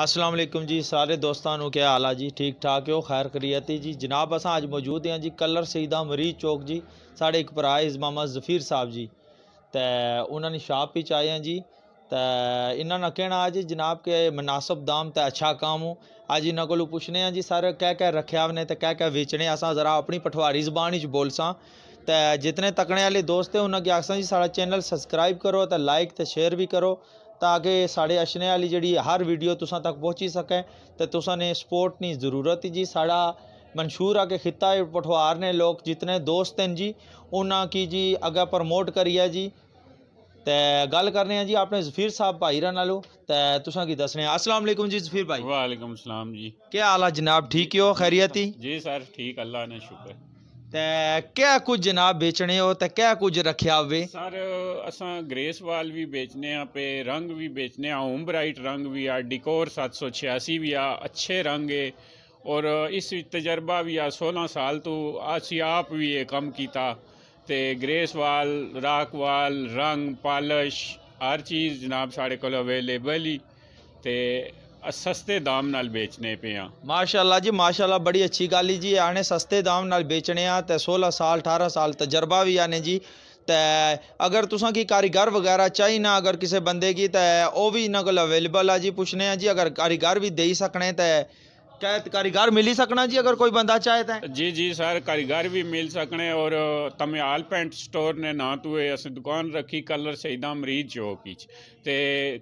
असलम जी सारे दोस्तान क्या हाल है जी ठीक ठाक हो खैर खरीयती जी जनाब असा अज मौजूद हैं जी कलर सईदा मरीज चौक जी साढ़े एक भरा मामा जफीर साहब जी तो उन्होंने शाप भी हैं जी तो इन्होंने कहना अज जी जनाब के मुनासिब दाम तो अच्छा काम हो अज इन्हों को पुछने जी सर कह कह रखे ने तो कह कह बेचने असा जरा अपनी पटवारी जबान बोल सा तो जितने तकने वाले दोस्त है उन्होंने आखसा जी सारा चैनल सबसक्राइब करो तो लाइक तो शेयर भी करो ताकि साढ़े अशने वाली जी हर वीडियो तुसा तक पहुँची सकें तो तुसा ने की जरूरत जी साढ़ा मंशूर आ के खिता पठवार ने लोग जितने दोस्त हैं जी उन्होंने की जी अगर प्रमोट करिए जी तो गल करने जी अपने जफीर साहब भाई नालों तो तुसा की दसने असलम जी जफीर भाई वालेकुम जी क्या हाल है जनाब ठीक हो खैरियत ही जी सर ठीक अल्लाह ने शुक्र ਤੇ ਕਿਆ ਕੁਝ ਜਨਾਬ ਵੇਚਣੇ ਹੋ ਤੇ ਕਿਆ ਕੁਝ ਰੱਖਿਆ ਹੋਵੇ ਸਰ ਅਸਾਂ ਗ੍ਰੇਸ ਵਾਲ ਵੀ ਵੇਚਨੇ ਆ ਪੇ ਰੰਗ ਵੀ ਵੇਚਨੇ ਆ ਹੋਮ ਬ੍ਰਾਈਟ ਰੰਗ ਵੀ ਆ ਡਿਕੋਰ 786 ਵੀ ਆ ਅੱਛੇ ਰੰਗ ਏ ਔਰ ਇਸ ਵਿੱਚ ਤਜਰਬਾ ਵੀ ਆ 16 ਸਾਲ ਤੋਂ ਅਸੀਂ ਆਪ ਵੀ ਇਹ ਕੰਮ ਕੀਤਾ ਤੇ ਗ੍ਰੇਸ ਵਾਲ ਵਾਲ ਰੰਗ ਪਾਲਿਸ਼ ਹਰ ਚੀਜ਼ ਜਨਾਬ ਸਾਡੇ ਕੋਲ ਅਵੇਲੇਬਲ ਹੀ ਤੇ ਸਸਤੇ ਦਾਮ ਨਾਲ ਵੇਚਨੇ ਪਏ ਆ ਮਾਸ਼ਾਅੱਲਾ ਜੀ ਮਾਸ਼ਾਅੱਲਾ ਬੜੀ ਅੱਛੀ ਗੱਲ ਜੀ ਆਣੇ ਸਸਤੇ ਦਾਮ ਨਾਲ ਵੇਚਨੇ ਆ ਤੇ 16 ਸਾਲ 18 ਸਾਲ ਤਜਰਬਾ ਵੀ ਆਨੇ ਜੀ ਤੇ ਅਗਰ ਤੁਸਾਂ ਕੀ ਕਾਰੀਗਰ ਵਗੈਰਾ ਚਾਹੀਨਾ ਅਗਰ ਕਿਸੇ ਬੰਦੇ ਕੀ ਤੇ ਉਹ ਵੀ ਨਗਲ ਕੋਲ ਅਵੇਲੇਬਲ ਆ ਜੀ ਪੁੱਛਨੇ ਆ ਜੀ ਅਗਰ ਕਾਰੀਗਰ ਵੀ ਦੇਈ ਸਕਣੇ ਤੇ क्या तो कारीगर मिली सकना जी अगर कोई बंदा चाहे तो जी जी सर कारीगर भी मिल सकने और तमें पेंट स्टोर ने ना तो अस दुकान रखी कलर सईदा मरीज चौक ते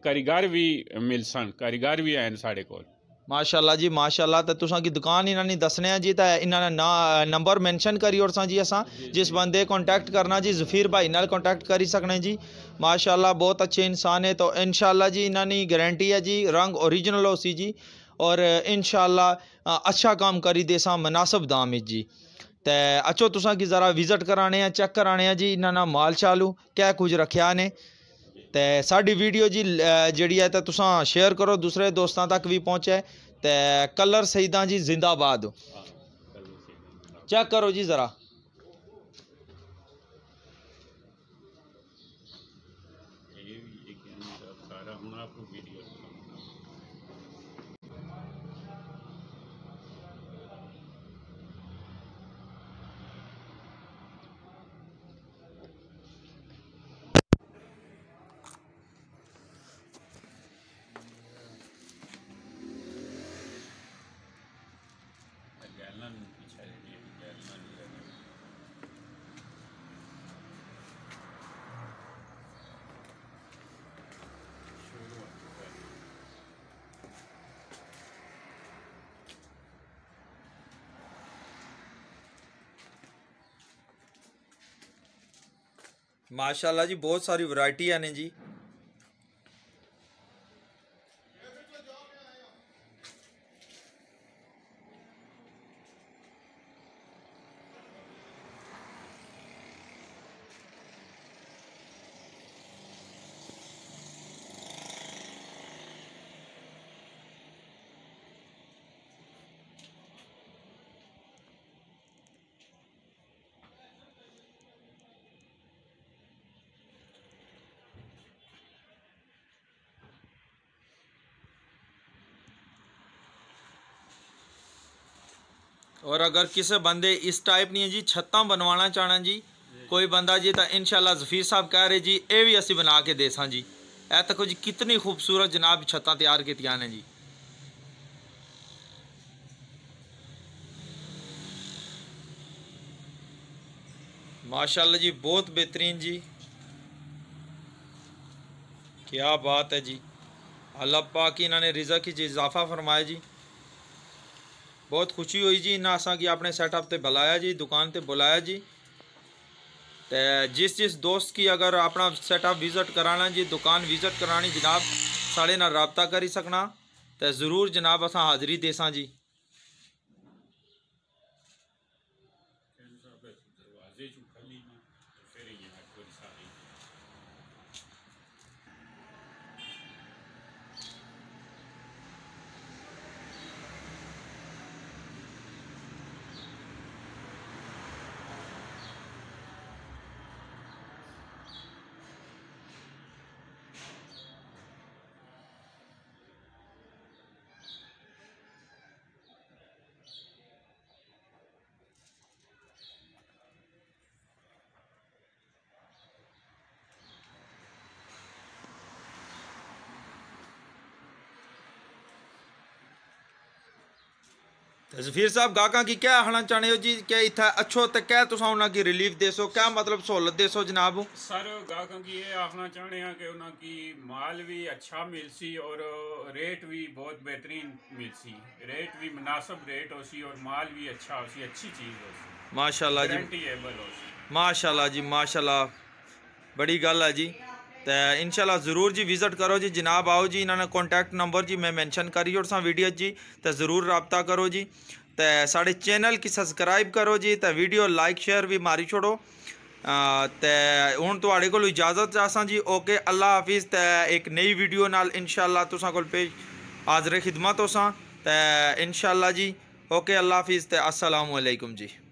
कारीगर भी मिल सन कारीगर भी हैं साढ़े को माशाल्लाह जी माशाल्लाह तो तुसा की दुकान इन्होंने दसने जी तो इन्होंने ना नंबर मेंशन करी और जी असा जिस बंदे कॉन्टैक्ट करना जी जफीर भाई नाल कांटेक्ट करी सकने जी माशाल्लाह बहुत अच्छे इंसान है तो इन जी इन्होंने गारंटी है जी रंग ओरिजिनल हो सी जी और इन शाला अच्छा काम करी दे मुनासिब दाम जी तो अचो तुसा कि ज़रा विज़िट कराने चेक कराने जी इन्हों माल शालू क्या कुछ रखा ने तो साड़ी वीडियो जी जी है तो तुसा शेयर करो दूसरे दोस्तों तक भी पहुँचे तो कलर सईदा जी जिंदाबाद चेक करो जी ज़रा माशाला जी बहुत सारी वैरायटियाँ ने जी और अगर किसी बंद इस टाइप नहीं है जी छत बनवाना चाहना जी कोई बंदा जी तो इनशाला जफीर साहब कह रहे जी ये भी असं बना के दे सी ए तो कुछ कितनी खूबसूरत जनाब छत तैयार कितिया ने जी माशाला जी बहुत बेहतरीन जी क्या बात है जी अल्लाह पाक इन्होंने रिजा की इजाफा फरमाया जी। ਬਹੁਤ ਖੁਸ਼ੀ ਹੋਈ ਜੀ ਇਹਨਾਂ ਅਸਾਂ ਕਿ ਆਪਣੇ ਸੈਟਅਪ ਤੇ ਬੁਲਾਇਆ ਜੀ ਦੁਕਾਨ ਤੇ ਬੁਲਾਇਆ ਜੀ ਤੇ ਜਿਸ ਜਿਸ ਦੋਸਤ ਕੀ ਅਗਰ ਆਪਣਾ ਸੈਟਅਪ ਵਿਜ਼ਿਟ ਕਰਾਣਾ ਜੀ ਦੁਕਾਨ ਵਿਜ਼ਿਟ ਕਰਾਣੀ ਜਨਾਬ ਸਾਡੇ ਨਾਲ ਰਾਬਤਾ ਕਰੀ ਸਕਣਾ ਤੇ ਜ਼ਰੂਰ ਜਨਾਬ ਅਸਾਂ ਹਾਜ਼ਰੀ ਦੇਸਾਂ ਜੀ ਜ਼ਫੀਰ ਸਾਹਿਬ ਗਾਹਕਾਂ ਕੀ ਕਹਿ ਆਖਣਾ ਚਾਹਣੇ ਹੋ ਜੀ ਕਿ ਇਥਾ ਅੱਛੋ ਤੇ ਕਹਿ ਤੁਸੀਂ ਉਹਨਾਂ ਕੀ ਰਿਲੀਫ ਦੇਸੋ ਕਿਆ ਮਤਲਬ ਸਹੂਲਤ ਦੇਸੋ ਜਨਾਬ ਸਰ ਗਾਹਕਾਂ ਕੀ ਇਹ ਆਖਣਾ ਚਾਹਣੇ ਆ ਕਿ ਉਹਨਾਂ ਕੀ ਮਾਲ ਵੀ ਅੱਛਾ ਮਿਲ ਸੀ ਔਰ रेट भी बहुत बेहतरीन मिल सी रेट भी मुनासब रेट हो सी और माल भी अच्छा हो सी अच्छी चीज़ हो सी माशाल्लाह जी माशाल्लाह जी माशाल्लाह बड़ी गल है जी तो इनशाला जरूर जी विजिट करो जी जनाब आओ जी इन्होंने कॉन्टैक्ट नंबर जी मैं मैंशन करी और वीडियो जी तो जरूर रबता करो जी तो साढ़े चैनल की सबसक्राइब करो जी तो वीडियो लाइक शेयर भी मारी छोड़ो तो हूँ थोड़े को इजाजत चाहसा जी ओके अल्लाह हाफिज़ तो एक नई वीडियो नाल इनशाला तुसा को पेश हाजरे खिदमत होसा तो इनशाला जी ओके अल्लाह हाफिज़ तो असलकुम जी